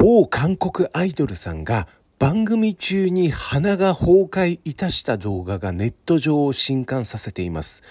某韓国アイドルさんが番組中に鼻が崩壊いたした動画がネット上を震撼させています。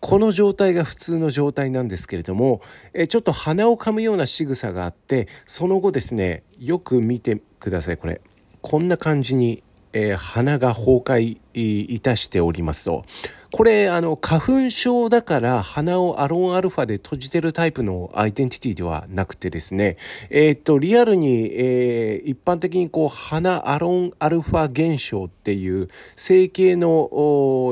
この状態が普通の状態なんですけれども、えちょっと鼻を噛むような仕草があって、その後ですね、よく見てください、これ。こんな感じにえー、鼻が崩壊いたしておりますと。これ、あの、花粉症だから鼻をアロンアルファで閉じてるタイプのアイデンティティではなくてですね、えー、っと、リアルに、えー、一般的にこう、鼻アロンアルファ現象っていう、整形の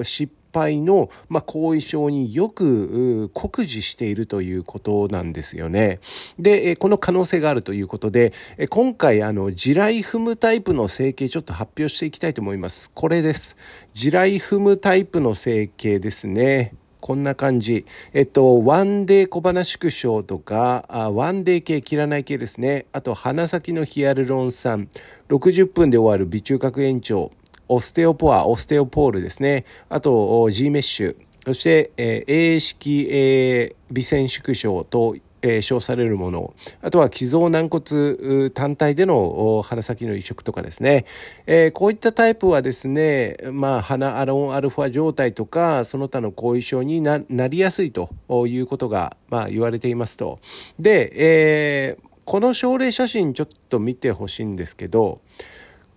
疾敗の、まあ、後遺症によく酷似しているということなんですよね。で、この可能性があるということで、今回、あの、地雷踏むタイプの整形ちょっと発表していきたいと思います。これです。地雷踏むタイプの整形ですね。こんな感じ。えっと、ワンデー小鼻縮小とか、あワンデー系、切らない系ですね。あと、鼻先のヒアルロン酸、60分で終わる微中核延長。オステオポア、オステオポールですね。あと、G メッシュ。そして、えー、A 式、えー、微線縮小と、えー、称されるもの。あとは、寄贈軟骨単体での鼻先の移植とかですね。えー、こういったタイプはですね、まあ、鼻アロンアルファ状態とか、その他の後遺症になりやすいということが、まあ、言われていますと。で、えー、この症例写真ちょっと見てほしいんですけど、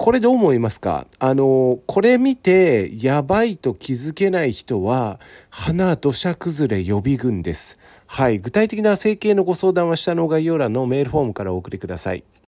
これどう思いますかあの、これ見て、やばいと気づけない人は、花土砂崩れ予備軍です。はい。具体的な整形のご相談は下の概要欄のメールフォームからお送りください。